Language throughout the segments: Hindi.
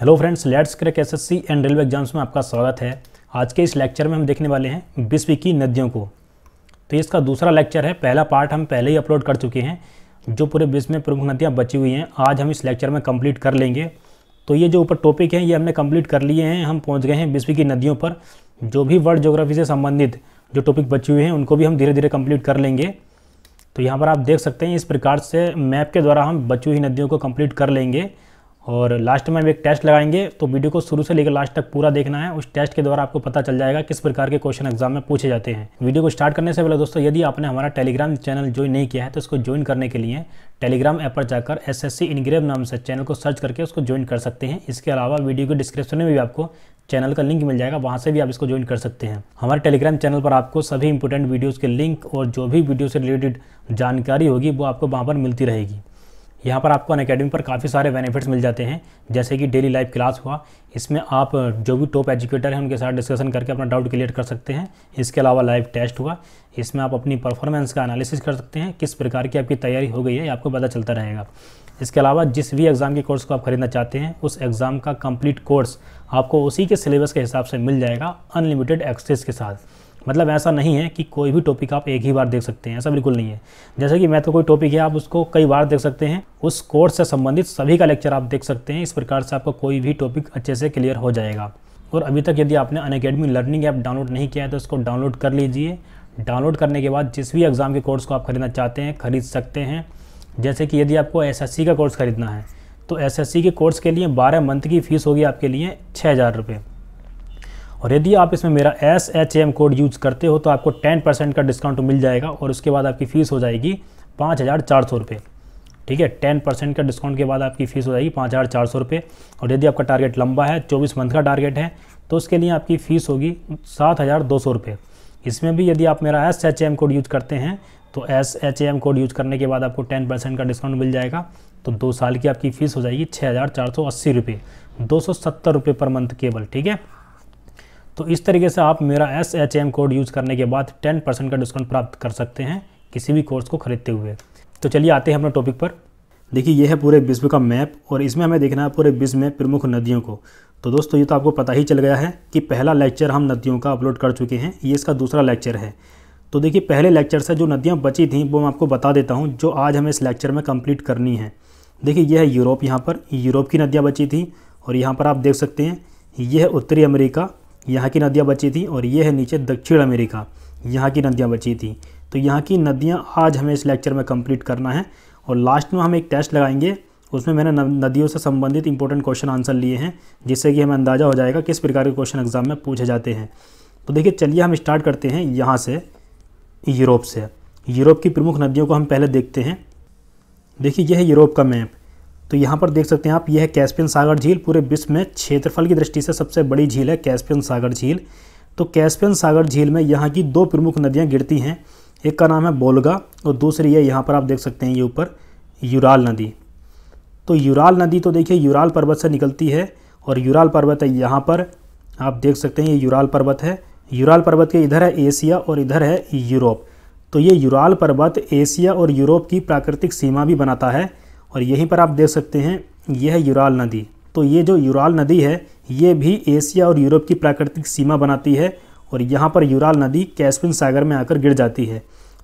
hello friends let's crack SSC and railway exams में आपका स्वागत है आज के इस लेक्चर में हम देखने वाले हैं विश्व की नदियों को तो इसका दूसरा लेक्चर है पहला पार्ट हम पहले ही अपलोड कर चुके हैं जो पूरे विश्व में प्रमुख नदियाँ बची हुई हैं आज हम इस लेक्चर में कंप्लीट कर लेंगे तो ये जो ऊपर टॉपिक है ये हमने कम्प्लीट कर लिए हैं हम पहुँच गए हैं विश्व की नदियों पर जो भी वर्ल्ड जोग्राफी से संबंधित जो टॉपिक बची हुए हैं उनको भी हम धीरे धीरे कम्प्लीट कर लेंगे तो यहाँ पर आप देख सकते हैं इस प्रकार से मैप के द्वारा हम बची हुई नदियों को कम्प्लीट कर लेंगे और लास्ट में हम एक टेस्ट लगाएंगे तो वीडियो को शुरू से लेकर लास्ट तक पूरा देखना है उस टेस्ट के द्वारा आपको पता चल जाएगा किस प्रकार के क्वेश्चन एग्जाम में पूछे जाते हैं वीडियो को स्टार्ट करने से पहले दोस्तों यदि आपने हमारा टेलीग्राम चैनल ज्वाइन नहीं किया है तो इसको ज्वाइन करने के लिए टेलीग्राम ऐप पर जाकर एस एस नाम से चैनल को सर्च करके उसको ज्वाइन कर सकते हैं इसके अलावा वीडियो के डिस्क्रिप्शन में भी आपको चैनल का लिंक मिल जाएगा वहाँ से भी आप इसको ज्वाइन कर सकते हैं हमारे टेलीग्राम चैनल पर आपको सभी इंपॉर्टेंट वीडियोज़ के लिंक और जो भी वीडियो से रिलेटेड जानकारी होगी वो आपको वहाँ पर मिलती रहेगी यहाँ पर आपको अन अकेडमी पर काफ़ी सारे बेनिफिट्स मिल जाते हैं जैसे कि डेली लाइव क्लास हुआ इसमें आप जो भी टॉप एजुकेटर हैं उनके साथ डिस्कशन करके अपना डाउट क्लियर कर सकते हैं इसके अलावा लाइव टेस्ट हुआ इसमें आप अपनी परफॉर्मेंस का एनालिसिस कर सकते हैं किस प्रकार की आपकी तैयारी हो गई है आपको पता चलता रहेगा इसके अलावा जिस भी एग्ज़ाम के कोर्स को आप खरीदना चाहते हैं उस एग्ज़ाम का कम्प्लीट कोर्स आपको उसी के सिलेबस के हिसाब से मिल जाएगा अनलिमिटेड एक्सेस के साथ मतलब ऐसा नहीं है कि कोई भी टॉपिक आप एक ही बार देख सकते हैं ऐसा बिल्कुल नहीं है जैसे कि मैथ का तो कोई टॉपिक है आप उसको कई बार देख सकते हैं उस कोर्स से संबंधित सभी का लेक्चर आप देख सकते हैं इस प्रकार से आपका कोई भी टॉपिक अच्छे से क्लियर हो जाएगा और अभी तक यदि आपने अन लर्निंग ऐप डाउनलोड नहीं किया है तो उसको डाउनलोड कर लीजिए डाउनलोड करने के बाद जिस भी एग्ज़ाम के कोर्स को आप खरीदना चाहते हैं खरीद सकते हैं जैसे कि यदि आपको एस का कोर्स खरीदना है तो एस के कोर्स के लिए बारह मंथ की फ़ीस होगी आपके लिए छः हज़ार रुपये और यदि आप इसमें मेरा S H M code use करते हो तो आपको टेन परसेंट का डिस्काउंट मिल जाएगा और उसके बाद आपकी फ़ीस हो जाएगी पाँच हज़ार चार सौ रुपये ठीक है टेन परसेंट का डिस्काउंट के बाद आपकी फ़ीस हो जाएगी पाँच हज़ार चार सौ रुपये और यदि आपका टारगेट लंबा है चौबीस मंथ का टारगेट है तो उसके लिए आपकी फ़ीस होगी सात हज़ार दो सौ रुपये इसमें भी यदि आप मेरा S H M code use करते हैं तो S H M code use करने के बाद आपको टेन परसेंट का डिस्काउंट मिल जाएगा तो दो साल की आपकी फ़ीस हो जाएगी छः हज़ार चार सौ अस्सी रुपये दो सौ सत्तर रुपये पर मंथ केवल ठीक है तो इस तरीके से आप मेरा S H M code use करने के बाद टेन परसेंट का डिस्काउंट प्राप्त कर सकते हैं किसी भी कोर्स को खरीदते हुए तो चलिए आते हैं अपने टॉपिक पर देखिए यह है पूरे विश्व का मैप और इसमें हमें देखना है पूरे विश्व में प्रमुख नदियों को तो दोस्तों ये तो आपको पता ही चल गया है कि पहला लेक्चर हम नदियों का अपलोड कर चुके हैं ये इसका दूसरा लेक्चर है तो देखिए पहले लेक्चर से जो नदियाँ बची थी वो मैं आपको बता देता हूँ जो आज हमें इस लेक्चर में कम्प्लीट करनी है देखिए यह है यूरोप यहाँ पर यूरोप की नदियाँ बची थी और यहाँ पर आप देख सकते हैं यह है उत्तरी अमेरिका यहाँ की नदियाँ बची थी और ये है नीचे दक्षिण अमेरिका यहाँ की नदियाँ बची थी तो यहाँ की नदियाँ आज हमें इस लेक्चर में कंप्लीट करना है और लास्ट में हम एक टेस्ट लगाएंगे उसमें मैंने नदियों से संबंधित इंपॉर्टेंट क्वेश्चन आंसर लिए हैं जिससे कि हमें अंदाज़ा हो जाएगा किस प्रकार के क्वेश्चन एग्ज़ाम में पूछे जाते हैं तो देखिए चलिए हम स्टार्ट करते हैं यहाँ से यूरोप से यूरोप की प्रमुख नदियों को हम पहले देखते हैं देखिए यह है यूरोप का मैप तो यहाँ पर देख सकते हैं आप यह है कैस्पियन सागर झील पूरे विश्व में क्षेत्रफल की दृष्टि से सबसे बड़ी झील है कैस्पियन सागर झील तो कैस्पियन सागर झील में यहाँ की दो प्रमुख नदियाँ गिरती हैं एक का नाम है बोलगा और दूसरी है यहाँ पर आप देख सकते हैं ये ऊपर यूराल नदी तो यूराल नदी तो देखिए यूराल पर्वत से निकलती है और यूराल पर्वत है यहाँ पर आप देख सकते हैं ये यूराल पर्वत है यूराल पर्वत के इधर है एशिया और इधर है यूरोप तो ये यूराल पर्वत एशिया और यूरोप की प्राकृतिक सीमा भी बनाता है और यहीं पर आप देख सकते हैं यह है यूराल नदी तो ये जो यूराल नदी है ये भी एशिया और यूरोप की प्राकृतिक सीमा बनाती है और यहाँ पर यूराल नदी कैस्पियन सागर में आकर गिर जाती है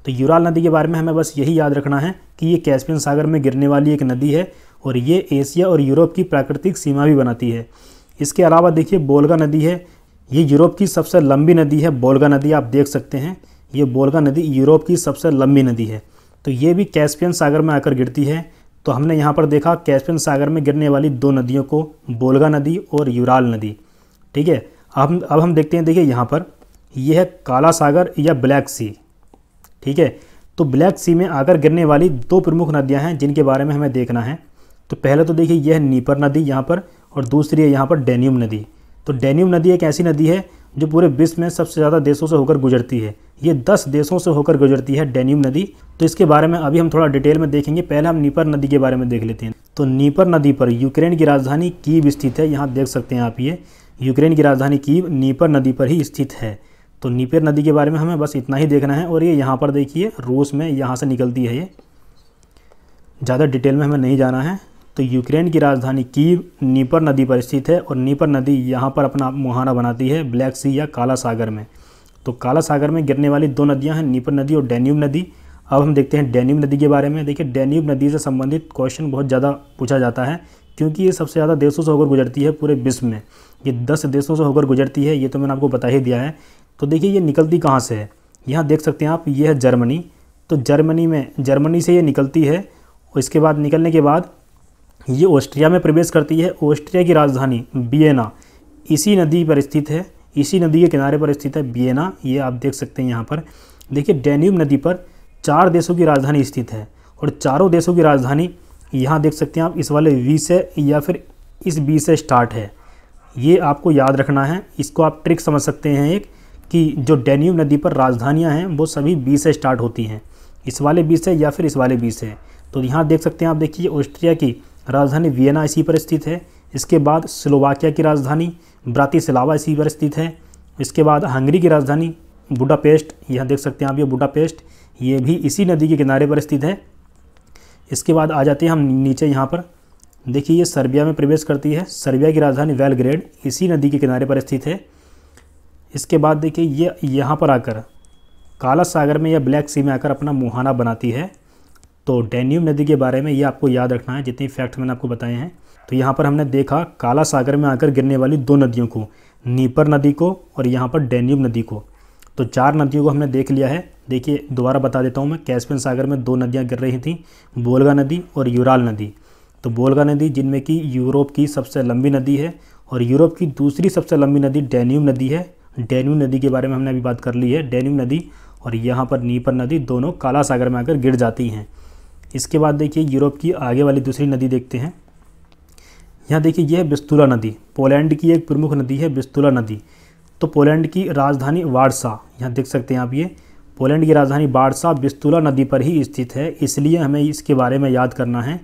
तो यूराल नदी के बारे में हमें बस यही याद रखना है कि ये कैस्पियन सागर में गिरने वाली एक नदी है और ये एशिया और यूरोप की प्राकृतिक सीमा भी बनाती है इसके अलावा देखिए बोलगा नदी है ये यूरोप की सबसे लंबी नदी है बोलगा नदी आप देख सकते हैं ये बोलगा नदी यूरोप की सबसे लंबी नदी है तो ये भी कैस्पियन सागर में आकर गिरती है तो हमने यहाँ पर देखा कैस्पियन सागर में गिरने वाली दो नदियों को बोलगा नदी और यूराल नदी ठीक है अब अब हम देखते हैं देखिए यहाँ पर यह है काला सागर या ब्लैक सी ठीक है तो ब्लैक सी में आकर गिरने वाली दो प्रमुख नदियाँ हैं जिनके बारे में हमें देखना है तो पहले तो देखिए यह है नीपर नदी यहाँ पर और दूसरी है यहाँ पर डेन्यूम नदी तो डेन्यूम नदी एक ऐसी नदी है जो पूरे विश्व में सबसे ज़्यादा देशों से होकर गुजरती है ये दस देशों से होकर गुजरती है डेन्यूब नदी तो इसके बारे में अभी हम थोड़ा डिटेल में देखेंगे पहले हम नीपर नदी के बारे में देख लेते हैं तो नीपर नदी पर यूक्रेन की राजधानी कीव स्थित है यहाँ देख सकते हैं आप ये यूक्रेन की राजधानी कीव नीपर नदी पर ही स्थित है तो नीपर नदी के बारे में हमें बस इतना ही देखना है और ये यहाँ पर देखिए रूस में यहाँ से निकलती है ये ज़्यादा डिटेल में हमें नहीं जाना है तो यूक्रेन की राजधानी कीव नीपर नदी पर स्थित है और नीपर नदी यहाँ पर अपना मुहाना बनाती है ब्लैक सी या काला सागर में तो काला सागर में गिरने वाली दो नदियां हैं नीपर नदी और डेन्यूब नदी अब हम देखते हैं डेन्यूब नदी के बारे में देखिए डेन्यूब नदी से संबंधित क्वेश्चन बहुत ज़्यादा पूछा जाता है क्योंकि ये सबसे ज़्यादा देशों से होकर गुजरती है पूरे विश्व में ये दस देशों से होकर गुजरती है ये तो मैंने आपको बता ही दिया है तो देखिए ये निकलती कहाँ से है यहाँ देख सकते हैं आप ये है जर्मनी तो जर्मनी में जर्मनी से ये निकलती है और इसके बाद निकलने के बाद ये ऑस्ट्रिया में प्रवेश करती है ऑस्ट्रिया की राजधानी बियना इसी नदी पर स्थित है इसी नदी के किनारे पर स्थित है बियना ये आप देख सकते हैं यहाँ पर देखिए डेन्यूब नदी पर चार देशों की राजधानी स्थित है और चारों देशों की राजधानी यहाँ देख सकते हैं आप इस वाले वी से या फिर इस बी से स्टार्ट है ये आपको याद रखना है इसको आप ट्रिक समझ सकते हैं एक कि जो डेन्यूब नदी पर राजधानियाँ हैं वो सभी बी से स्टार्ट होती हैं इस वाले बी से या फिर इस वाले बी से तो यहाँ देख सकते हैं आप देखिए ऑस्ट्रिया की राजधानी वियना इसी पर स्थित है इसके बाद स्लोवाकिया की राजधानी ब्रातिसलावा इसी पर स्थित है इसके बाद हंगरी की राजधानी बुडापेस्ट यहाँ देख सकते हैं आप ये बुडापेस्ट ये भी इसी नदी के किनारे पर स्थित है इसके बाद आ जाते हैं हम नीचे यहाँ पर देखिए ये सर्बिया में प्रवेश करती है सर्बिया की राजधानी वेलग्रेड इसी नदी के किनारे पर स्थित है इसके बाद देखिए ये यहाँ पर आकर काला सागर में या ब्लैक सी में आकर अपना मुहाना बनाती है तो डेन्यूब नदी के बारे में ये आपको याद रखना है जितने फैक्ट मैंने आपको बताए हैं तो यहाँ पर हमने देखा काला सागर में आकर गिरने वाली दो नदियों को नीपर नदी को और यहाँ पर डेन्यूब नदी को तो चार नदियों को हमने देख लिया है देखिए दोबारा बता देता हूँ मैं कैस्पियन सागर में दो नदियाँ गिर रही थी बोलगा नदी और यूराल नदी तो बोलगा नदी जिनमें कि यूरोप की सबसे लंबी नदी है और यूरोप की दूसरी सबसे लंबी नदी डेन्यूब नदी है डेन्यूब नदी के बारे में हमने अभी बात कर ली है डेन्यूब नदी और यहाँ पर नीपर नदी दोनों काला सागर में आकर गिर जाती हैं इसके बाद देखिए यूरोप की आगे वाली दूसरी नदी देखते हैं यहाँ देखिए यह है बिस्तुला नदी पोलैंड की एक प्रमुख नदी है बिस्तुला नदी तो पोलैंड की राजधानी वारसा यहाँ देख सकते हैं आप ये पोलैंड की राजधानी वारसा बिस्तुला नदी पर ही स्थित है इसलिए हमें इसके बारे में याद करना है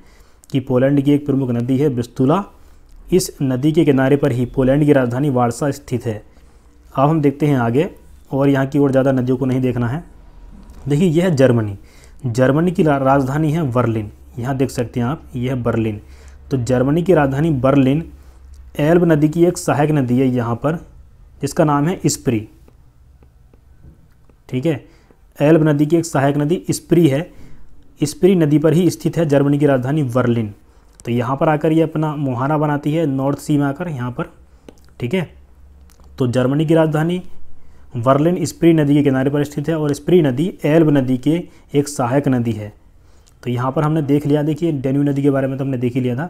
कि पोलैंड की एक प्रमुख नदी है बिस्तुला इस नदी के किनारे पर ही पोलैंड की राजधानी वारसा स्थित है अब हम देखते हैं आगे और यहाँ की ओर ज़्यादा नदियों को नहीं देखना है देखिए यह है जर्मनी जर्मनी की राजधानी है बर्लिन यहाँ देख सकते हैं आप यह बर्लिन तो जर्मनी की राजधानी बर्लिन एल्ब नदी की एक सहायक नदी है यहाँ पर जिसका नाम है स्प्री ठीक है एल्ब नदी की एक सहायक नदी स्प्री है स्प्री नदी पर ही स्थित है जर्मनी की राजधानी बर्लिन तो यहाँ पर आकर ये अपना मुहाना बनाती है नॉर्थ सी में आकर यहाँ पर ठीक है तो जर्मनी की राजधानी वर्लिन स्प्री नदी के किनारे पर स्थित है और स्प्री नदी एल्ब नदी के एक सहायक नदी है तो यहाँ पर हमने देख लिया देखिए डेन्यू नदी के बारे में तो हमने देख ही लिया था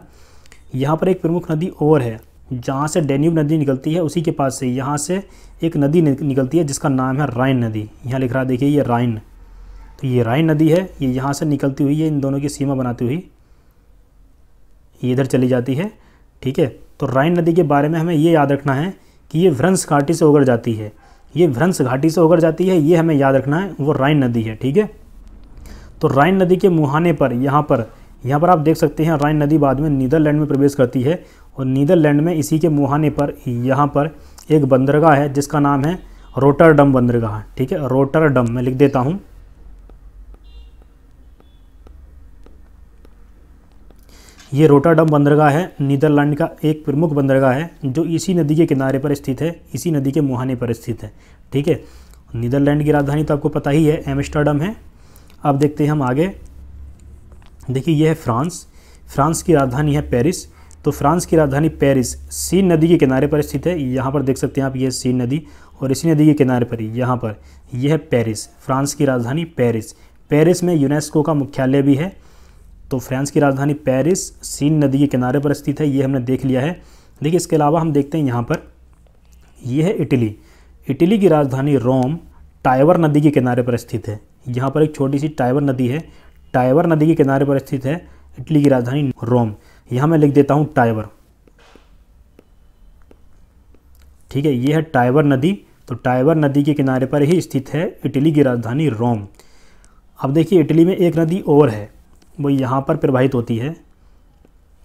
यहाँ पर एक प्रमुख नदी और है जहाँ से डेन्यूब नदी निकलती है उसी के पास से यहाँ से एक नदी निकलती है जिसका नाम है राइन नदी यहाँ लिख रहा देखिए ये राइन तो ये राइन नदी है ये यहाँ से निकलती हुई है इन दोनों की सीमा बनाती हुई ये इधर चली जाती है ठीक है तो राइन नदी के बारे में हमें ये याद रखना है कि ये भ्रंश घाटी से होकर जाती है ये भ्रंस घाटी से होकर जाती है ये हमें याद रखना है वो राइन नदी है ठीक है तो राइन नदी के मुहाने पर यहाँ पर यहाँ पर आप देख सकते हैं राइन नदी बाद में नीदरलैंड में प्रवेश करती है और नीदरलैंड में इसी के मुहाने पर यहाँ पर एक बंदरगाह है जिसका नाम है रोटरडम बंदरगाह ठीक है रोटरडम मैं लिख देता हूँ ये रोटरडम बंदरगाह है नीदरलैंड का एक प्रमुख बंदरगाह है जो इसी नदी के किनारे पर स्थित है इसी नदी के मुहाने पर स्थित है ठीक है नीदरलैंड की राजधानी तो आपको पता ही है एमस्टरडम है अब देखते हैं हम आगे देखिए यह है फ्रांस फ्रांस की राजधानी है पेरिस तो फ्रांस की राजधानी पेरिस सीन नदी के किनारे पर स्थित है यहाँ पर देख सकते हैं आप यह सीन नदी और इसी नदी के किनारे पर यहाँ पर यह है पेरिस फ्रांस की राजधानी पेरिस पेरिस में यूनेस्को का मुख्यालय भी है तो फ्रांस की राजधानी पेरिस सीन नदी के किनारे पर स्थित है ये हमने देख लिया है देखिए इसके अलावा हम देखते हैं यहाँ पर यह है इटली इटली की राजधानी रोम टाइवर नदी के किनारे पर स्थित है यहाँ पर एक छोटी सी टाइवर नदी है टाइवर नदी के किनारे पर स्थित है इटली की राजधानी रोम यहाँ मैं लिख देता हूँ टाइवर ठीक है ये है टाइवर नदी तो टाइवर नदी के किनारे पर ही स्थित है इटली की राजधानी रोम अब देखिए इटली में एक नदी और है वो यहाँ पर प्रवाहित होती है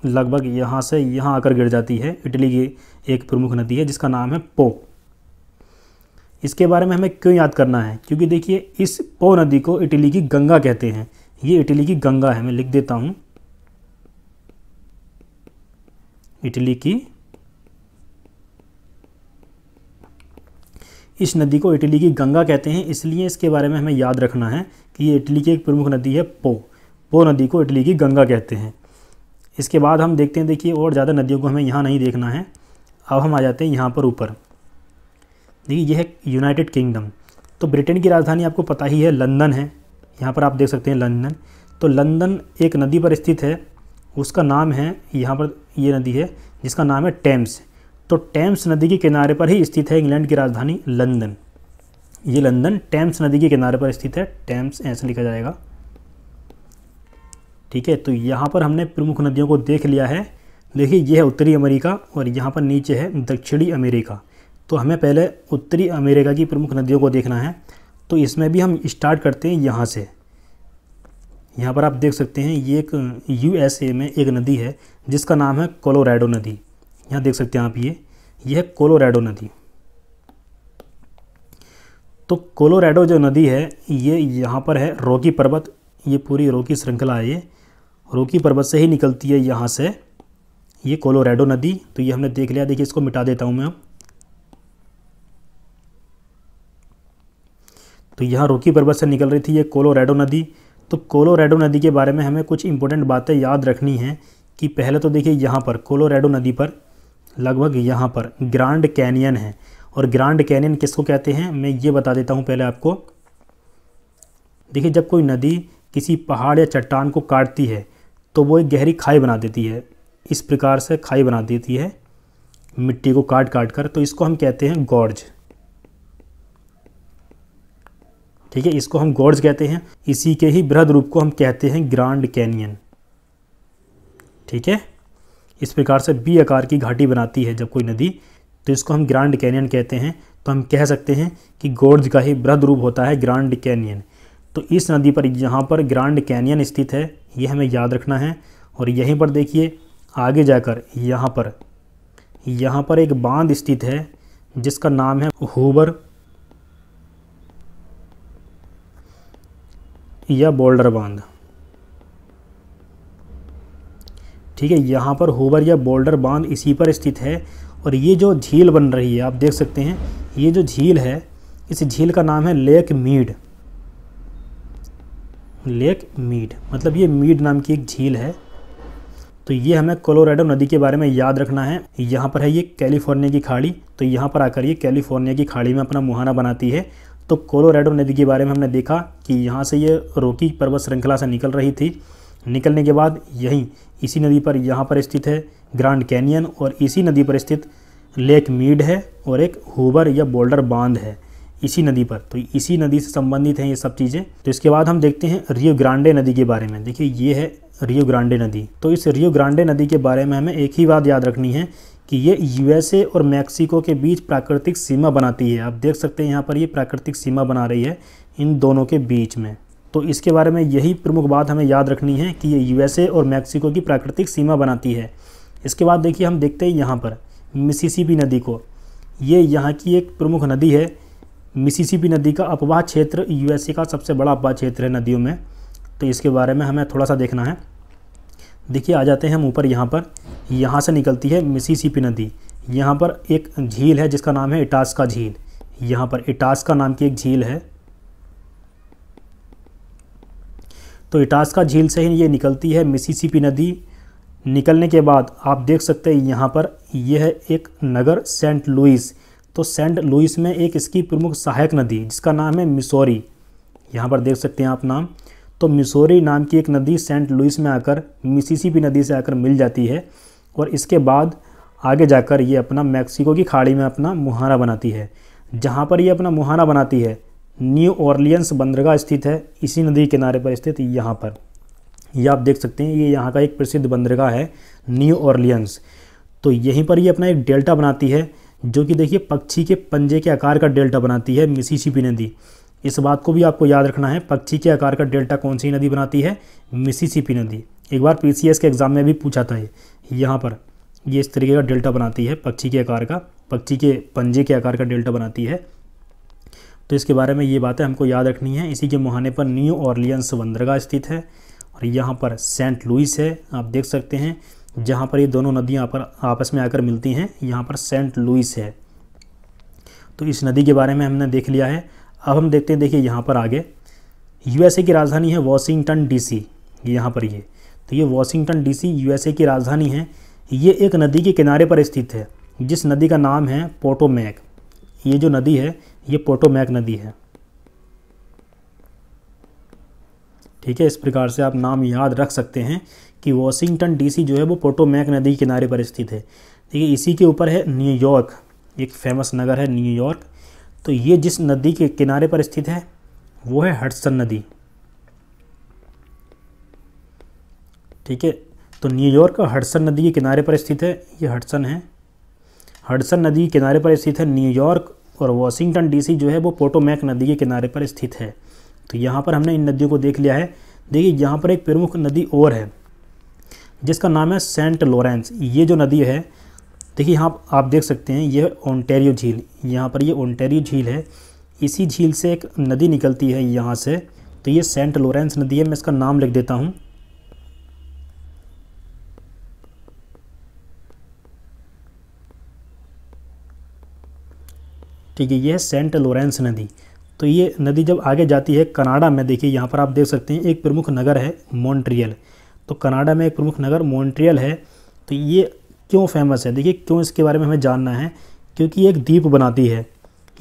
लगभग यहाँ से यहाँ आकर गिर जाती है इटली की एक प्रमुख नदी है जिसका नाम है पो इसके बारे में हमें क्यों याद करना है क्योंकि देखिए इस पो नदी को इटली की गंगा कहते हैं ये इटली की गंगा है मैं लिख देता हूँ इटली की इस नदी को इटली की गंगा कहते हैं इसलिए इसके बारे में हमें याद रखना है कि ये इटली की एक प्रमुख नदी है पो पो नदी को इटली की गंगा कहते हैं इसके बाद हम देखते हैं देखिए और ज़्यादा नदियों को हमें यहाँ नहीं देखना है अब हम आ जाते हैं यहाँ पर ऊपर देखिए यह है यूनाइटेड किंगडम तो ब्रिटेन की राजधानी आपको पता ही है लंदन है यहाँ पर आप देख सकते हैं लंदन तो लंदन एक नदी पर स्थित है उसका नाम है यहाँ पर ये नदी है जिसका नाम है टेम्स तो टेम्स नदी के किनारे पर ही स्थित है इंग्लैंड की राजधानी लंदन ये लंदन टेम्स नदी के किनारे पर स्थित है टेम्स ऐसे लिखा जाएगा ठीक है तो यहाँ पर हमने प्रमुख नदियों को देख लिया है देखिए यह है उत्तरी अमेरिका और यहाँ पर नीचे है दक्षिणी अमेरिका तो हमें पहले उत्तरी अमेरिका की प्रमुख नदियों को देखना है तो इसमें भी हम स्टार्ट करते हैं यहाँ से यहाँ पर आप देख सकते हैं ये एक यू में एक नदी है जिसका नाम है कोलोराडो नदी यहाँ देख सकते हैं आप ये यह है कोलोराडो नदी तो कोलोराडो जो नदी है ये यहाँ पर है रोकी पर्वत ये पूरी रोकी श्रृंखला है ये रोकी पर्वत से ही निकलती है यहाँ से ये कोलोराडो नदी तो ये हमने देख लिया देखिए इसको मिटा देता हूँ मैं अब तो यहाँ रोकी पर्वत से निकल रही थी ये कोलोरेडो नदी तो कोलोरेडो नदी के बारे में हमें कुछ इंपॉर्टेंट बातें याद रखनी हैं कि पहले तो देखिए यहाँ पर कोलोरेडो नदी पर लगभग यहाँ पर ग्रांड कैनियन है और ग्रांड कैनियन किसको कहते हैं मैं ये बता देता हूँ पहले आपको देखिए जब कोई नदी किसी पहाड़ या चट्टान को काटती है तो वो एक गहरी खाई बना देती है इस प्रकार से खाई बना देती है मिट्टी को काट काट कर तो इसको हम कहते हैं गॉर्ज ठीक है इसको हम गॉड्स कहते हैं इसी के ही बृहद रूप को हम कहते हैं ग्रांड कैनियन ठीक है इस प्रकार से बी आकार की घाटी बनाती है जब कोई नदी तो इसको हम ग्रांड कैनियन कहते हैं तो हम कह सकते हैं कि गोर्ज का ही बृहद रूप होता है ग्रांड कैनियन तो इस नदी पर यहाँ पर ग्रांड कैनियन स्थित है ये हमें याद रखना है और यहीं पर देखिए आगे जाकर यहाँ पर यहाँ पर एक बांध स्थित है जिसका नाम है होबर या बॉर्डर बांध ठीक है यहाँ पर होबर या बॉर्डर बांध इसी पर स्थित है और ये जो झील बन रही है आप देख सकते हैं ये जो झील है इस झील का नाम है लेक मीड लेक मीड मतलब ये मीड नाम की एक झील है तो ये हमें कोलोराडो नदी के बारे में याद रखना है यहाँ पर है ये कैलिफोर्निया की खाड़ी तो यहाँ पर आकर ये कैलिफोर्निया की खाड़ी में अपना मुहाना बनाती है तो कोलोरेडो नदी के बारे में हमने देखा कि यहाँ से ये रोकी पर्वत श्रृंखला से निकल रही थी निकलने के बाद यहीं इसी नदी पर यहाँ पर स्थित है ग्रांड कैनियन और इसी नदी पर स्थित लेक मीड है और एक हुबर या बोल्डर बांध है इसी नदी पर तो इसी नदी से संबंधित हैं ये सब चीज़ें तो इसके बाद हम देखते हैं रियो ग्रांडे नदी के बारे में देखिए ये है रियो ग्रांडे नदी तो इस रियो ग्रांडे नदी के बारे में हमें एक ही बात याद रखनी है कि ये यूएसए और मैक्सिको के बीच प्राकृतिक सीमा बनाती है आप देख सकते हैं यहाँ पर ये प्राकृतिक सीमा बना रही है इन दोनों के बीच में तो इसके बारे में यही प्रमुख बात हमें याद रखनी है कि ये यूएसए और मैक्सिको की प्राकृतिक सीमा बनाती है इसके बाद देखिए हम देखते हैं यहाँ पर मिसिसिपी नदी को ये यहाँ की एक प्रमुख नदी है मिसिसिपी नदी का अपवाह क्षेत्र यूएसए का सबसे बड़ा अपवाह क्षेत्र है नदियों में तो इसके बारे में हमें थोड़ा सा देखना है देखिए आ जाते हैं हम ऊपर यहाँ पर यहाँ से निकलती है मिसीसीपी नदी यहाँ पर एक झील है जिसका नाम है इटास्का झील यहाँ पर इटास्का नाम की एक झील है तो इटास्का झील से ही ये निकलती है मिसीसीपी नदी निकलने के बाद आप देख सकते हैं यहाँ पर यह है एक नगर सेंट लुइस तो सेंट लुइस में एक इसकी प्रमुख सहायक नदी जिसका नाम है मिसोरी यहाँ पर देख सकते हैं आप नाम तो मिसोरी नाम की एक नदी सेंट लुइस में आकर मिसिसिपी नदी से आकर मिल जाती है और इसके बाद आगे जाकर ये अपना मैक्सिको की खाड़ी में अपना मुहाना बनाती है जहाँ पर ये अपना मुहाना बनाती है न्यू ऑर्लियंस बंदरगाह स्थित है इसी नदी किनारे पर स्थित यहाँ पर यह आप देख सकते हैं ये यहाँ का एक प्रसिद्ध बंदरगाह है न्यू ऑर्लियंस तो यहीं पर ये अपना एक डेल्टा बनाती है जो कि देखिए पक्षी के पंजे के आकार का डेल्टा बनाती है मिसिसिपी नदी इस बात को भी आपको याद रखना है पक्षी के आकार का डेल्टा कौन सी नदी बनाती है मिसिसिपी नदी एक बार पीसीएस के एग्ज़ाम में भी पूछा था ये यहाँ पर ये इस तरीके का डेल्टा बनाती है पक्षी के आकार का पक्षी के पंजे के आकार का डेल्टा बनाती है तो इसके बारे में ये बातें हमको याद रखनी है इसी के मुहाने पर न्यू ऑर्लियंस बंदरगाह स्थित है और यहाँ पर सेंट लुइस है आप देख सकते हैं जहाँ पर ये दोनों नदियाँ पर आपस में आकर मिलती हैं यहाँ पर सेंट लुइस है तो इस नदी के बारे में हमने देख लिया है अब हम देखते हैं देखिए यहाँ पर आगे यूएसए की राजधानी है वॉशिंगटन डीसी यहाँ पर ये तो ये वॉशिंगटन डीसी यूएसए की राजधानी है ये एक नदी के किनारे पर स्थित है जिस नदी का नाम है पोटोमैक ये जो नदी है ये पोटोमैक नदी है ठीक है इस प्रकार से आप नाम याद रख सकते हैं कि वॉशिंगटन डीसी जो है वो पोटोमैक नदी के किनारे पर स्थित है देखिए इसी के ऊपर है न्यूयॉर्क एक फेमस नगर है न्यूयॉर्क तो ये जिस नदी के किनारे पर स्थित है वो है हडसन नदी ठीक है तो न्यूयॉर्क हडसन नदी के किनारे पर स्थित है ये हडसन है हडसन नदी के किनारे पर स्थित है न्यूयॉर्क और वॉशिंगटन डीसी जो है वो पोटोमैक नदी के किनारे पर स्थित है तो यहाँ पर हमने इन नदियों को देख लिया है देखिए यहाँ पर एक प्रमुख नदी और है जिसका नाम है सेंट लॉरेंस ये जो नदी है देखिए यहाँ आप देख सकते हैं यह ओंटेरियो झील यहाँ पर यह ओंटेरियो झील है इसी झील से एक नदी निकलती है यहाँ से तो ये सेंट लॉरेंस नदी है मैं इसका नाम लिख देता हूँ ठीक है यह है सेंट लॉरेंस नदी तो ये नदी जब आगे जाती है कनाडा में देखिए यहाँ पर आप देख सकते हैं एक प्रमुख नगर है मॉन्ट्रियल तो कनाडा में एक प्रमुख नगर मॉन्ट्रियल है तो ये क्यों फेमस है देखिए क्यों इसके बारे में हमें जानना है क्योंकि एक द्वीप बनाती है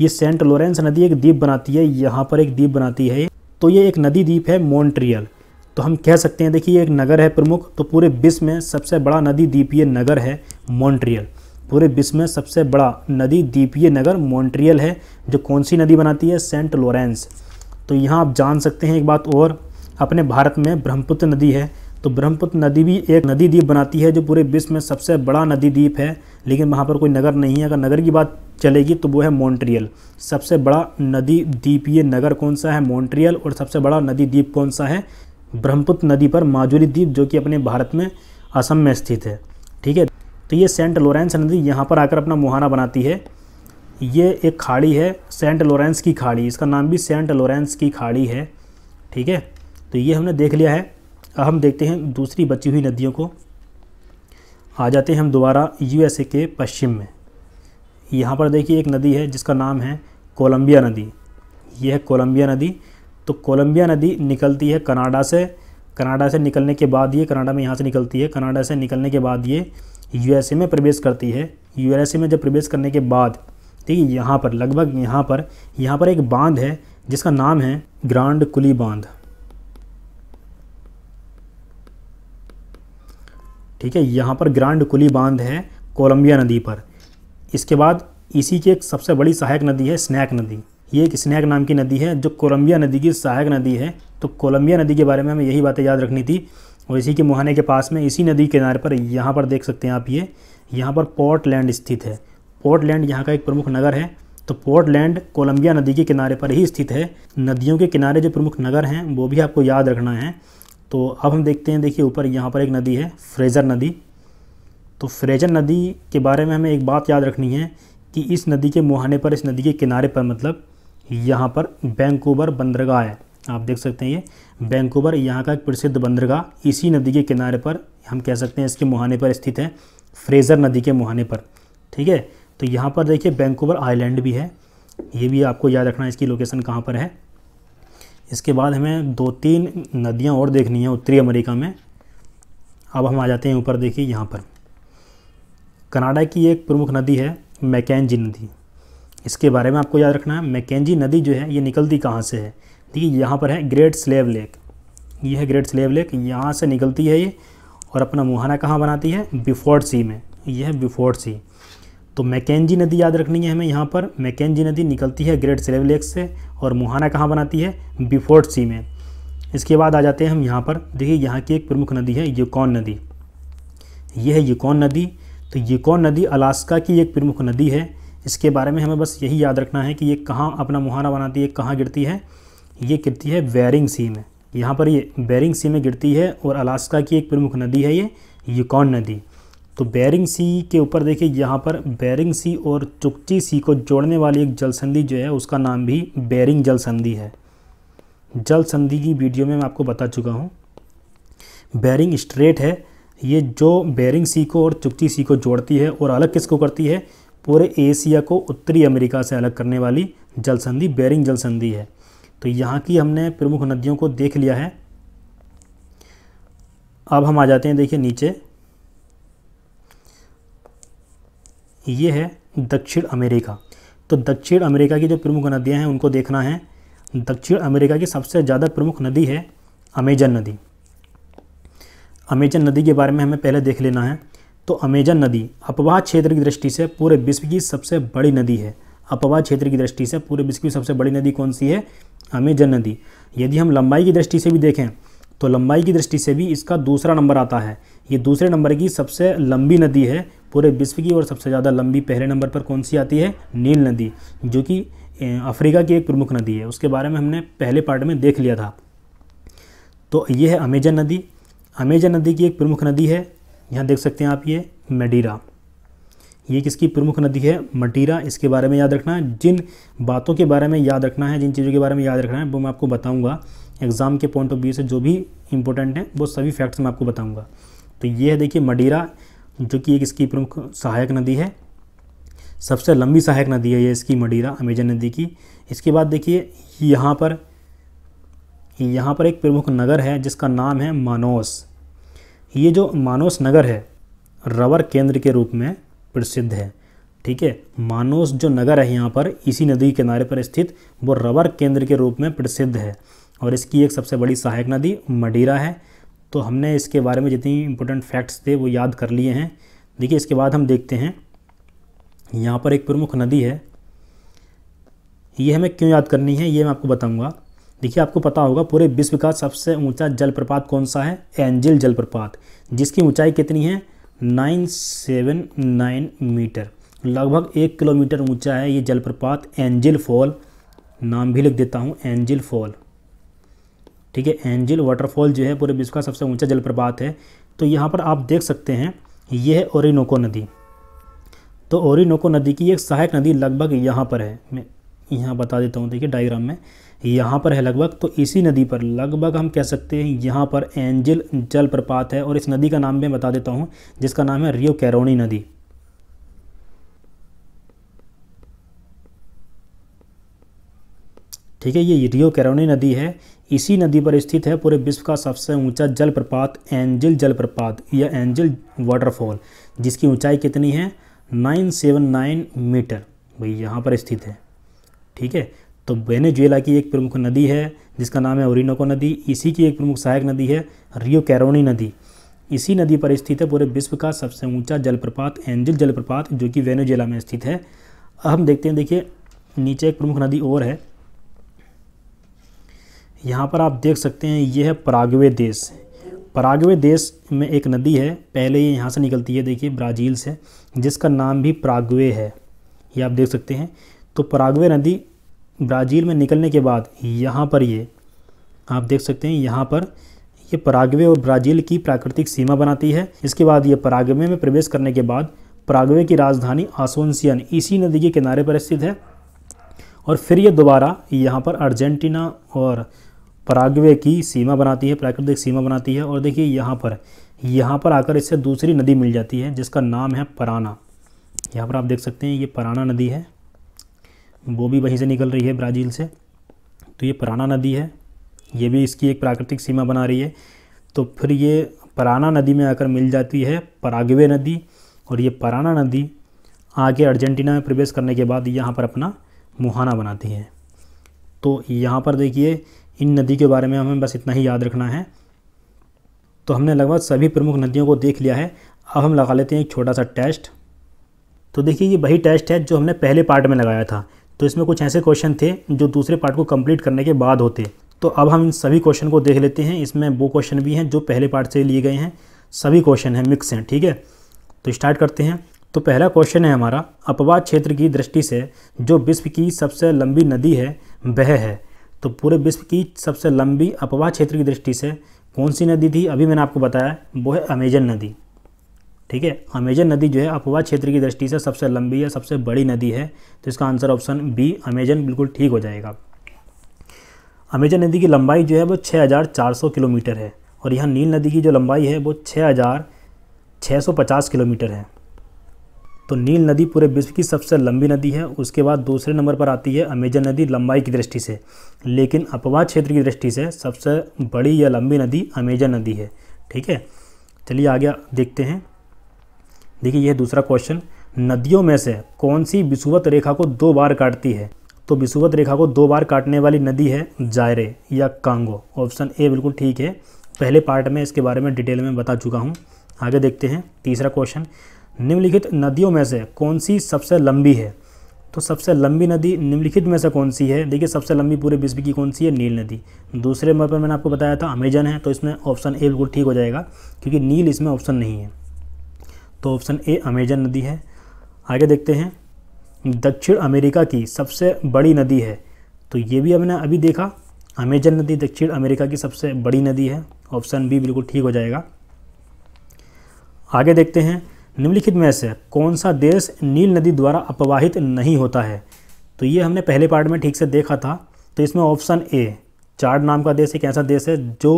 ये सेंट लॉरेंस नदी एक द्वीप बनाती है यहाँ पर एक द्वीप बनाती है तो ये एक नदी द्वीप है मॉन्ट्रियल तो हम कह सकते हैं देखिए एक नगर है प्रमुख तो पूरे विश्व में सबसे बड़ा नदी द्वीपीय नगर है मॉन्ट्रियल पूरे विश्व में सबसे बड़ा नदी द्वीपीय नगर मॉन्ट्रियल है जो कौन सी नदी बनाती है सेंट लॉरेंस तो यहाँ आप जान सकते हैं एक बात और अपने भारत में ब्रह्मपुत्र नदी है तो ब्रह्मपुत्र नदी भी एक नदी द्वीप बनाती है जो पूरे विश्व में सबसे बड़ा नदी द्वीप है लेकिन वहाँ पर कोई नगर नहीं है अगर नगर की बात चलेगी तो वो है मॉन्ट्रियल सबसे बड़ा नदी द्वीपीय नगर कौन सा है मॉन्ट्रियल और सबसे बड़ा नदी द्वीप कौन सा है ब्रह्मपुत्र नदी पर माजुरी द्वीप जो कि अपने भारत में असम में स्थित है ठीक है तो ये सेंट लॉरेंस नदी यहाँ पर आकर अपना मुहाना बनाती है ये एक खाड़ी है सेंट लॉरेंस की खाड़ी इसका नाम भी सेंट लॉरेंस की खाड़ी है ठीक है तो ये हमने देख लिया है हम देखते हैं दूसरी बची हुई नदियों को आ जाते हैं हम दोबारा यूएसए के पश्चिम में यहाँ पर देखिए एक नदी है जिसका नाम है कोलंबिया नदी ये है कोलंबिया नदी तो कोलंबिया नदी निकलती है कनाडा से कनाडा से निकलने के बाद ये कनाडा में यहाँ से निकलती है कनाडा से निकलने के बाद ये यूएसए में प्रवेश करती है यूएसए में जब प्रवेश करने के बाद ठीक है यहाँ पर लगभग यहाँ पर यहाँ पर एक बांध है जिसका नाम है ग्रांड कुली बांध ठीक है यहाँ पर ग्रांड कुली बांध है कोलंबिया नदी पर इसके बाद इसी की एक सबसे बड़ी सहायक नदी है स्नैक नदी ये एक स्नैक नाम की नदी है जो कोलंबिया नदी की सहायक नदी है तो कोलंबिया नदी के बारे में हमें यही बातें याद रखनी थी और इसी के मुहाने के पास में इसी नदी किनारे पर यहाँ पर देख सकते हैं आप ये यहाँ पर पोर्टलैंड स्थित है पोर्टलैंड यहाँ का एक प्रमुख नगर है तो पोर्टलैंड कोलंबिया नदी के किनारे पर ही स्थित है नदियों के किनारे जो प्रमुख नगर हैं वो भी आपको याद रखना है तो अब हम देखते हैं देखिए ऊपर यहाँ पर एक नदी है फ्रेज़र नदी तो फ्रेज़र नदी के बारे में हमें एक बात याद रखनी है कि इस नदी के मुहाने पर इस नदी के किनारे पर मतलब यहाँ पर बैंकूबर बंदरगाह है आप देख सकते हैं ये बैंकूबर यहाँ का एक प्रसिद्ध बंदरगाह इसी नदी के किनारे पर हम कह सकते हैं इसके मुहाने पर स्थित है फ्रेज़र नदी के मुहाने पर ठीक है तो यहाँ पर देखिए बैंकूबर आइलैंड भी है ये भी आपको याद रखना है इसकी लोकेशन कहाँ पर है इसके बाद हमें दो तीन नदियाँ और देखनी है उत्तरी अमेरिका में अब हम आ जाते हैं ऊपर देखिए यहाँ पर कनाडा की एक प्रमुख नदी है मैकेजी नदी इसके बारे में आपको याद रखना है मैकेजी नदी जो है ये निकलती कहाँ से है देखिए यहाँ पर है ग्रेट स्लेव लेक ये है ग्रेट स्लेव लेक यहाँ से निकलती है ये और अपना मुहाना कहाँ बनाती है बिफोर्ड सी में यह है बिफोर्ड सी तो मैकेजी नदी याद रखनी है हमें यहाँ पर मैकेजी नदी निकलती है ग्रेट सिलेव लेक से और मुहाना कहाँ बनाती है बिफोर्ट सी में इसके बाद आ जाते हैं हम यहाँ पर देखिए यहाँ की एक प्रमुख नदी है यूकॉन नदी ये है यूकॉन नदी तो यूकॉन नदी अलास्का की एक प्रमुख नदी है इसके बारे में हमें बस यही याद रखना है कि ये कहाँ अपना मुहाना बनाती है कहाँ गिरती है ये गिरती है बैरिंग सी में यहाँ पर ये बैरिंग सी में गिरती है और अलास्का की एक प्रमुख नदी है ये यूकॉन नदी तो बैरिंग सी के ऊपर देखिए यहाँ पर बैरिंग सी और चुकची सी को जोड़ने वाली एक जल संधि जो है उसका नाम भी बैरिंग जल संधि है जल संधि की वीडियो में मैं आपको बता चुका हूँ बैरिंग स्ट्रेट है ये जो बैरिंग सी को और चुकची सी को जोड़ती है और अलग किसको करती है पूरे एशिया को उत्तरी अमेरिका से अलग करने वाली जल संधि बैरिंग जल संधि है तो यहाँ की हमने प्रमुख नदियों को देख लिया है अब हम आ जाते हैं देखिए नीचे ये है दक्षिण अमेरिका तो दक्षिण अमेरिका की जो प्रमुख नदियाँ हैं उनको देखना है दक्षिण अमेरिका की सबसे ज़्यादा प्रमुख नदी है अमेजन नदी अमेजन नदी के बारे में हमें पहले देख लेना है तो अमेजन नदी अपवाह क्षेत्र की दृष्टि से पूरे विश्व की सबसे बड़ी नदी है अपवाह क्षेत्र की दृष्टि से पूरे विश्व की सबसे बड़ी नदी कौन सी है अमेजन नदी यदि हम लंबाई की दृष्टि से भी देखें तो लंबाई की दृष्टि से भी इसका दूसरा नंबर आता है ये दूसरे नंबर की सबसे लंबी नदी है पूरे विश्व की और सबसे ज़्यादा लंबी पहले नंबर पर कौन सी आती है नील नदी जो कि अफ्रीका की एक प्रमुख नदी है उसके बारे में हमने पहले पार्ट में देख लिया था तो ये है अमेजन नदी अमेजन नदी की एक प्रमुख नदी है यहाँ देख सकते हैं आप ये मेडीरा ये किसकी प्रमुख नदी है मटीरा इसके बारे में याद रखना है जिन बातों के बारे में याद रखना है जिन चीज़ों के बारे में याद रखना है वो मैं आपको बताऊँगा एग्ज़ाम के पॉइंट ऑफ व्यू से जो भी इंपॉर्टेंट है वो सभी फैक्ट्स मैं आपको बताऊँगा तो ये है देखिए मडीरा जो कि एक इसकी प्रमुख सहायक नदी है सबसे लंबी सहायक नदी है ये इसकी मडीरा अमेजन नदी की इसके बाद देखिए यहाँ पर यहाँ पर एक प्रमुख नगर है जिसका नाम है मानोस ये जो मानोस नगर है रबर केंद्र के रूप में प्रसिद्ध है ठीक है मानोस जो नगर है यहाँ पर इसी नदी के किनारे पर स्थित वो रबर केंद्र के रूप में प्रसिद्ध है और इसकी एक सबसे बड़ी सहायक नदी मडीरा है तो हमने इसके बारे में जितनी इम्पोर्टेंट फैक्ट्स थे वो याद कर लिए हैं देखिए इसके बाद हम देखते हैं यहाँ पर एक प्रमुख नदी है ये हमें क्यों याद करनी है ये मैं आपको बताऊँगा देखिए आपको पता होगा पूरे विश्व का सबसे ऊँचा जलप्रपात कौन सा है एंजिल जलप्रपात जिसकी ऊँचाई कितनी है नाइन सेवन नाइन मीटर लगभग एक किलोमीटर ऊंचा है ये जलप्रपात एंजिल फॉल नाम भी लिख देता हूँ एंजिल फॉल ठीक है एंजिल वाटरफॉल जो है पूरे विश्व का सबसे ऊंचा जलप्रपात है तो यहाँ पर आप देख सकते हैं ये है ओरिनोको नदी तो ओरिनोको नदी की एक सहायक नदी लगभग यहाँ पर है मैं यहाँ बता देता हूँ देखिए डायग्राम में यहाँ पर है लगभग तो इसी नदी पर लगभग हम कह सकते हैं यहाँ पर एंजिल जलप्रपात है और इस नदी का नाम मैं बता देता हूँ जिसका नाम है रियो कैरोनी नदी ठीक है ये रियो कैरोनी नदी है इसी नदी पर स्थित है पूरे विश्व का सबसे ऊंचा जलप्रपात एंजिल जलप्रपात या एंजिल वाटरफॉल जिसकी ऊंचाई कितनी है 979 मीटर भाई यहाँ पर स्थित है ठीक है तो वेनेजुएला की एक प्रमुख नदी है जिसका नाम है ओरिनोको नदी इसी की एक प्रमुख सहायक नदी है रियो कैरोनी नदी इसी नदी पर स्थित है पूरे विश्व का सबसे ऊंचा जलप्रपात एंजिल जलप्रपात जो कि वेनेजुएला में स्थित है अब हम देखते हैं देखिए नीचे एक प्रमुख नदी और है यहाँ पर आप देख सकते हैं यह है परागवे देश परागवे देश में एक नदी है पहले ये यहाँ से निकलती है देखिए ब्राज़ील से जिसका नाम भी पराग्वे है ये आप देख सकते हैं तो पराग्वे नदी ब्राज़ील में निकलने के बाद यहाँ पर ये आप देख सकते हैं यहाँ पर ये पराग्वे और ब्राज़ील की प्राकृतिक सीमा बनाती है इसके बाद ये पराग्वे में प्रवेश करने के बाद परागवे की राजधानी आसोनसियन इसी नदी के किनारे पर स्थित है और फिर ये दोबारा यहाँ पर अर्जेंटीना और पराग्वे की सीमा बनाती है प्राकृतिक सीमा बनाती है और देखिए यहाँ पर यहाँ पर आकर इससे दूसरी नदी मिल जाती है जिसका नाम है पराना यहाँ पर आप देख सकते हैं ये पराना नदी है वो भी वहीं से निकल रही है ब्राज़ील से तो ये पुराना नदी है ये भी इसकी एक प्राकृतिक सीमा बना रही है तो फिर ये पराना नदी में आकर मिल जाती है परागवे नदी और ये पराना नदी आगे अर्जेंटीना में प्रवेश करने के बाद यहाँ पर अपना मुहाना बनाती है तो यहाँ पर देखिए इन नदी के बारे में हमें बस इतना ही याद रखना है तो हमने लगभग सभी प्रमुख नदियों को देख लिया है अब हम लगा लेते हैं एक छोटा सा टेस्ट तो देखिए ये वही टेस्ट है जो हमने पहले पार्ट में लगाया था तो इसमें कुछ ऐसे क्वेश्चन थे जो दूसरे पार्ट को कंप्लीट करने के बाद होते तो अब हम इन सभी क्वेश्चन को देख लेते हैं इसमें वो क्वेश्चन भी हैं जो पहले पार्ट से लिए गए हैं सभी क्वेश्चन हैं मिक्स हैं ठीक है तो स्टार्ट करते हैं तो पहला क्वेश्चन है हमारा अपवाद क्षेत्र की दृष्टि से जो विश्व की सबसे लंबी नदी है वह है तो पूरे विश्व की सबसे लंबी अपवाद क्षेत्र की दृष्टि से कौन सी नदी थी अभी मैंने आपको बताया वो है अमेजन नदी ठीक है अमेजन नदी जो है अपवा क्षेत्र की दृष्टि से सबसे लंबी या सबसे बड़ी नदी है तो इसका आंसर ऑप्शन बी अमेजन बिल्कुल ठीक हो जाएगा अमेजन नदी की लंबाई जो है वो 6,400 किलोमीटर है और यहाँ नील नदी की जो लंबाई है वो 6,650 किलोमीटर है तो नील नदी पूरे विश्व की सबसे लंबी नदी है उसके बाद दूसरे नंबर पर आती है अमेजन नदी लंबाई की दृष्टि से लेकिन अपवा क्षेत्र की दृष्टि से सबसे बड़ी या लंबी नदी अमेजन नदी है ठीक है चलिए आगे देखते हैं देखिए यह दूसरा क्वेश्चन नदियों में से कौन सी विषुवत रेखा को दो बार काटती है तो विषुवत रेखा को दो बार काटने वाली नदी है जायरे या कांगो ऑप्शन ए बिल्कुल ठीक है पहले पार्ट में इसके बारे में डिटेल में बता चुका हूँ आगे देखते हैं तीसरा क्वेश्चन निम्नलिखित नदियों में से कौन सी सबसे लंबी है तो सबसे लंबी नदी निम्नलिखित में से कौन सी है देखिए सबसे लंबी पूरे विश्व की कौन सी है नील नदी दूसरे नंबर पर मैंने आपको बताया था अमेजन है तो इसमें ऑप्शन ए बिल्कुल ठीक हो जाएगा क्योंकि नील इसमें ऑप्शन नहीं है तो ऑप्शन ए अमेजन नदी है आगे देखते हैं दक्षिण अमेरिका की सबसे बड़ी नदी है तो ये भी हमने अभी देखा अमेजन नदी दक्षिण अमेरिका की सबसे बड़ी नदी है ऑप्शन बी बिल्कुल ठीक हो जाएगा आगे देखते हैं निम्नलिखित में से कौन सा देश नील नदी द्वारा अपवाहित नहीं होता है तो ये हमने पहले पार्ट में ठीक से देखा था तो इसमें ऑप्शन ए चार्ड नाम का देश एक ऐसा देश है जो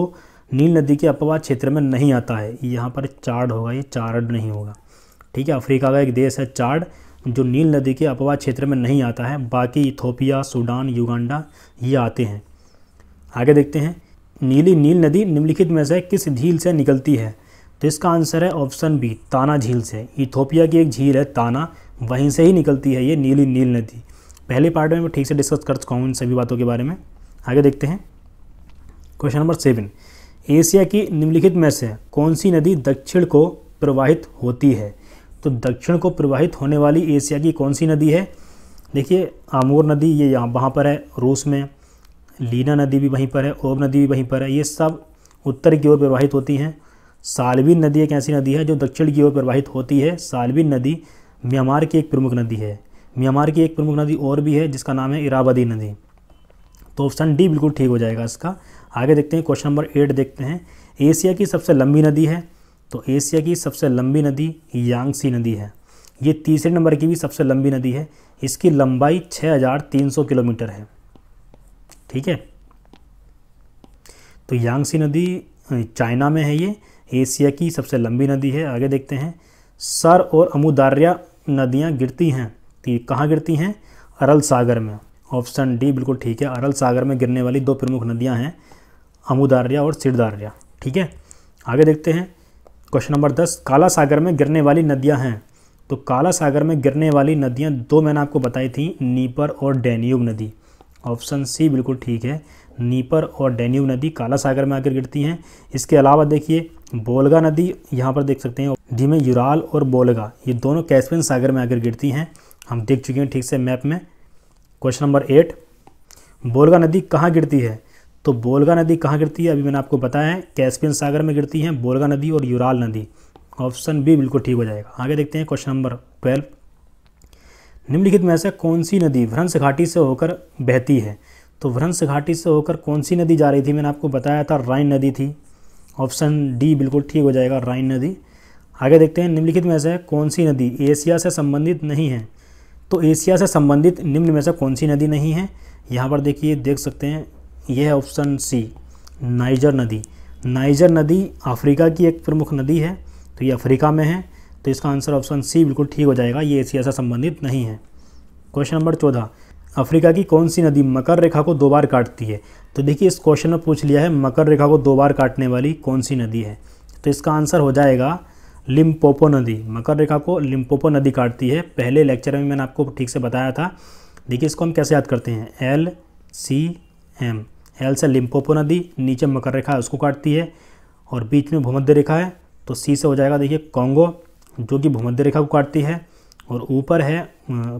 नील नदी के अपवाद क्षेत्र में नहीं आता है यहाँ पर चार्ड होगा ये चार्ड नहीं होगा ठीक है अफ्रीका का एक देश है चार्ड जो नील नदी के अपवाद क्षेत्र में नहीं आता है बाकी इथोपिया सूडान युगांडा ये आते हैं आगे देखते हैं नीली नील नदी निम्नलिखित में से किस झील से निकलती है तो इसका आंसर है ऑप्शन बी ताना झील से इथोपिया की एक झील है ताना वहीं से ही निकलती है ये नीली नील नदी पहले पार्ट में मैं ठीक से डिस्कस कर चुका हूँ इन सभी बातों के बारे में आगे देखते हैं क्वेश्चन नंबर सेवन एशिया की निम्नलिखित में से कौन सी नदी दक्षिण को प्रवाहित होती है तो दक्षिण को प्रवाहित होने वाली एशिया की कौन सी नदी है देखिए आमोर नदी ये यहाँ वहाँ पर है रूस में लीना नदी भी वहीं पर है ओब नदी भी वहीं पर है ये सब उत्तर की ओर प्रवाहित होती हैं सालविन नदी एक ऐसी नदी है जो दक्षिण की ओर प्रवाहित होती है सालविन नदी म्यांमार की एक प्रमुख नदी है म्यांमार की एक प्रमुख नदी और भी है जिसका नाम है इरावदी नदी तो ऑप्शन डी बिल्कुल ठीक हो जाएगा इसका आगे देखते हैं क्वेश्चन नंबर एट देखते हैं एशिया की सबसे लंबी नदी है तो एशिया की सबसे लंबी नदी यांगसी नदी है ये तीसरे नंबर की भी सबसे लंबी नदी है इसकी लंबाई 6,300 किलोमीटर है ठीक है तो यांगसी नदी चाइना में है ये एशिया की सबसे लंबी नदी है आगे देखते हैं सर और अमुदार्या नदियाँ गिरती हैं तो ये कहाँ गिरती हैं अरल सागर में ऑप्शन डी बिल्कुल ठीक है अरल सागर में गिरने वाली दो प्रमुख नदियाँ हैं अमुदार्या और सिरदार्या ठीक है आगे देखते हैं क्वेश्चन नंबर दस काला सागर में गिरने वाली नदियाँ हैं तो काला सागर में गिरने वाली नदियाँ दो मैंने आपको बताई थी नीपर और डेन्यूब नदी ऑप्शन सी बिल्कुल ठीक है नीपर और डेन्यूब नदी काला सागर में आकर गिरती हैं इसके अलावा देखिए बोलगा नदी यहाँ पर देख सकते हैं जी में यूराल और बोलगा ये दोनों कैस्पियन सागर में आकर गिरती हैं हम देख चुके हैं ठीक से मैप में क्वेश्चन नंबर एट बोलगा नदी कहाँ गिरती है तो बोलगा नदी कहाँ गिरती है अभी मैंने आपको बताया है कैस्पियन सागर में गिरती है बोलगा नदी और यूराल नदी ऑप्शन बी बिल्कुल ठीक हो जाएगा आगे देखते हैं क्वेश्चन नंबर ट्वेल्व निम्नलिखित में से कौन सी नदी भ्रंश घाटी से होकर बहती है तो भ्रंश घाटी से होकर कौन सी नदी जा रही थी मैंने आपको बताया था राइन नदी थी ऑप्शन डी बिल्कुल ठीक हो जाएगा राइन नदी आगे देखते हैं निम्नलिखित में से कौन सी नदी एशिया से संबंधित नहीं है तो एशिया से संबंधित निम्न में से कौन सी नदी नहीं है यहाँ पर देखिए देख सकते हैं ये है ऑप्शन सी नाइजर नदी नाइजर नदी अफ्रीका की एक प्रमुख नदी है तो ये अफ्रीका में है तो इसका आंसर ऑप्शन सी बिल्कुल ठीक हो जाएगा ये एशिया से संबंधित नहीं है क्वेश्चन नंबर चौदह अफ्रीका की कौन सी नदी मकर रेखा को दो बार काटती है तो देखिए इस क्वेश्चन में पूछ लिया है मकर रेखा को दो बार काटने वाली कौन सी नदी है तो इसका आंसर हो जाएगा लिम्पोपो नदी मकर रेखा को लिम्पोपो नदी काटती है पहले लेक्चर में मैंने आपको ठीक से बताया था देखिए इसको हम कैसे याद करते हैं एल सी एम एल से लिम्पोपो नदी नीचे मकर रेखा है उसको काटती है और बीच में भूमध्य रेखा है तो सी से हो जाएगा देखिए कॉन्गो जो कि भूमध्य रेखा को काटती है और ऊपर है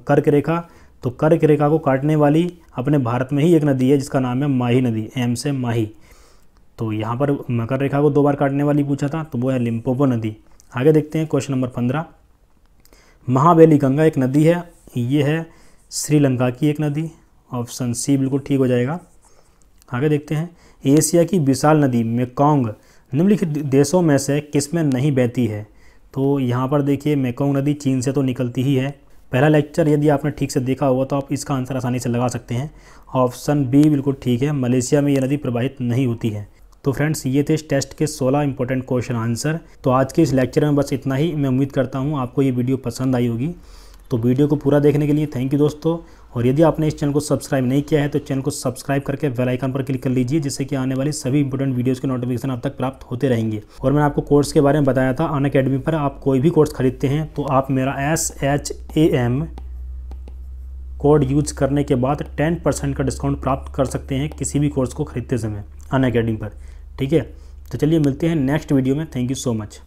कर्क रेखा तो कर्क रेखा को काटने वाली अपने भारत में ही एक नदी है जिसका नाम है माही नदी एम से माही तो यहाँ पर मकर रेखा को दो बार काटने वाली पूछा था तो वो है लिम्पोपो नदी आगे देखते हैं क्वेश्चन नंबर पंद्रह महाबेली गंगा एक नदी है ये है श्रीलंका की एक नदी ऑप्शन सी बिल्कुल ठीक हो जाएगा आगे देखते हैं एशिया की विशाल नदी मेकोंग निम्नलिखित देशों में से किस में नहीं बहती है तो यहाँ पर देखिए मेकोंग नदी चीन से तो निकलती ही है पहला लेक्चर यदि आपने ठीक से देखा होगा तो आप इसका आंसर आसानी से लगा सकते हैं ऑप्शन बी बिल्कुल ठीक है मलेशिया में ये नदी प्रवाहित नहीं होती है तो फ्रेंड्स ये थे इस टेस्ट के 16 इंपॉर्टेंट क्वेश्चन आंसर तो आज के इस लेक्चर में बस इतना ही मैं उम्मीद करता हूँ आपको ये वीडियो पसंद आई होगी तो वीडियो को पूरा देखने के लिए थैंक यू दोस्तों और यदि आपने इस चैनल को सब्सक्राइब नहीं किया है तो चैनल को सब्सक्राइब करके बेल आइकन पर क्लिक कर लीजिए जिससे कि आने वाली सभी इंपॉर्टेंट वीडियोस के नोटिफिकेशन आप तक प्राप्त होते रहेंगे और मैंने आपको कोर्स के बारे में बताया था अन अकेडमी पर आप कोई भी कोर्स खरीदते हैं तो आप मेरा S H A M code use करने के बाद टेन परसेंट का डिस्काउंट प्राप्त कर सकते हैं किसी भी कोर्स को खरीदते समय अन अकेडमी पर ठीक है तो चलिए मिलते हैं नेक्स्ट वीडियो में थैंक यू सो मच